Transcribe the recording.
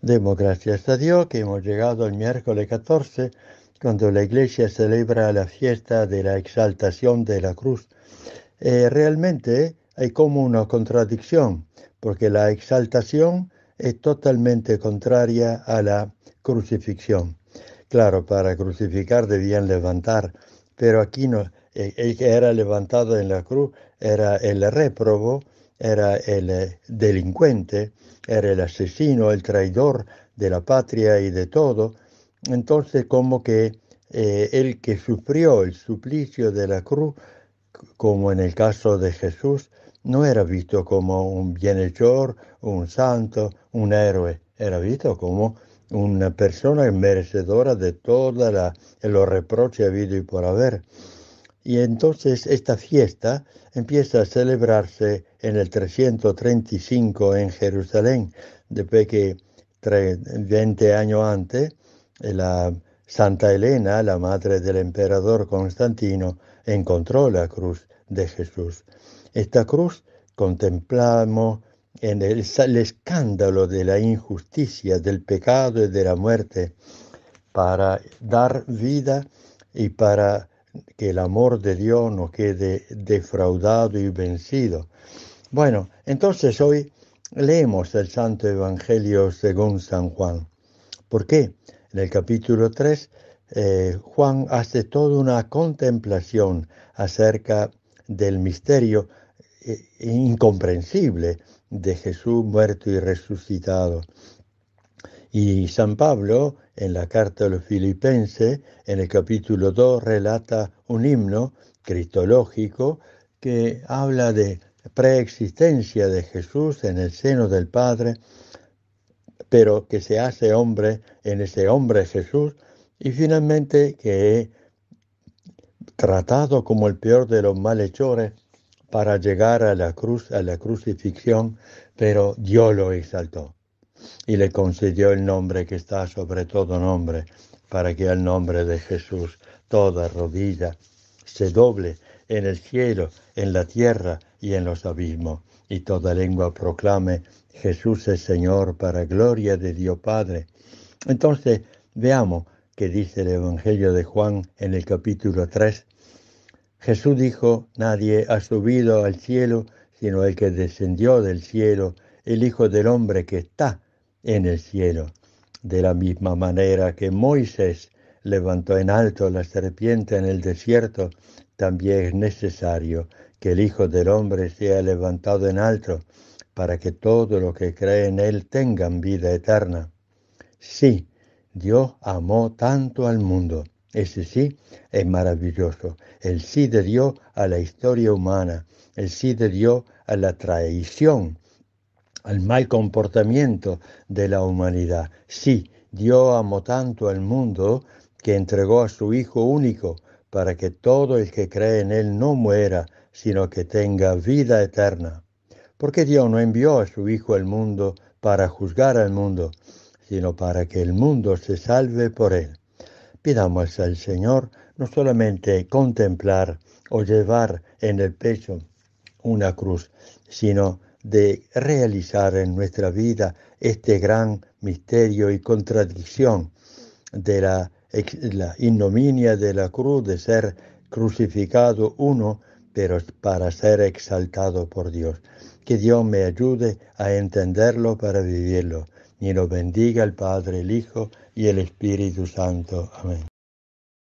Demos gracias a Dios que hemos llegado el miércoles 14, cuando la iglesia celebra la fiesta de la exaltación de la cruz. Eh, realmente hay como una contradicción, porque la exaltación es totalmente contraria a la crucifixión. Claro, para crucificar debían levantar, pero aquí no, eh, el que era levantado en la cruz era el réprobo era el eh, delincuente, era el asesino, el traidor de la patria y de todo, entonces como que eh, el que sufrió el suplicio de la cruz, como en el caso de Jesús, no era visto como un bienhechor, un santo, un héroe, era visto como una persona merecedora de todos los reproches habido y por haber y entonces esta fiesta empieza a celebrarse en el 335 en Jerusalén, después que 20 años antes eh, la Santa Elena, la madre del emperador Constantino, encontró la cruz de Jesús. Esta cruz contemplamos en el, el escándalo de la injusticia, del pecado y de la muerte, para dar vida y para que el amor de Dios no quede defraudado y vencido. Bueno, entonces hoy leemos el Santo Evangelio según San Juan. ¿Por qué? En el capítulo 3, eh, Juan hace toda una contemplación acerca del misterio eh, incomprensible de Jesús muerto y resucitado. Y San Pablo, en la carta de los filipenses, en el capítulo 2, relata un himno cristológico que habla de preexistencia de Jesús en el seno del Padre, pero que se hace hombre en ese hombre Jesús, y finalmente que es tratado como el peor de los malhechores para llegar a la cruz, a la crucifixión, pero Dios lo exaltó y le concedió el nombre que está sobre todo nombre, para que al nombre de Jesús toda rodilla se doble en el cielo, en la tierra y en los abismos, y toda lengua proclame Jesús es Señor para gloria de Dios Padre. Entonces, veamos que dice el Evangelio de Juan en el capítulo 3. Jesús dijo, nadie ha subido al cielo sino el que descendió del cielo, el Hijo del Hombre que está en el cielo. De la misma manera que Moisés levantó en alto la serpiente en el desierto, también es necesario que el Hijo del Hombre sea levantado en alto, para que todo lo que cree en Él tengan vida eterna. Sí, Dios amó tanto al mundo. Ese sí es maravilloso. El sí de Dios a la historia humana. El sí de Dios a la traición al mal comportamiento de la humanidad. Sí, Dios amó tanto al mundo que entregó a su Hijo único para que todo el que cree en Él no muera, sino que tenga vida eterna. Porque Dios no envió a su Hijo al mundo para juzgar al mundo, sino para que el mundo se salve por Él. Pidamos al Señor no solamente contemplar o llevar en el pecho una cruz, sino de realizar en nuestra vida este gran misterio y contradicción de la, la ignominia de la cruz, de ser crucificado uno, pero para ser exaltado por Dios. Que Dios me ayude a entenderlo para vivirlo. Y lo bendiga el Padre, el Hijo y el Espíritu Santo. Amén.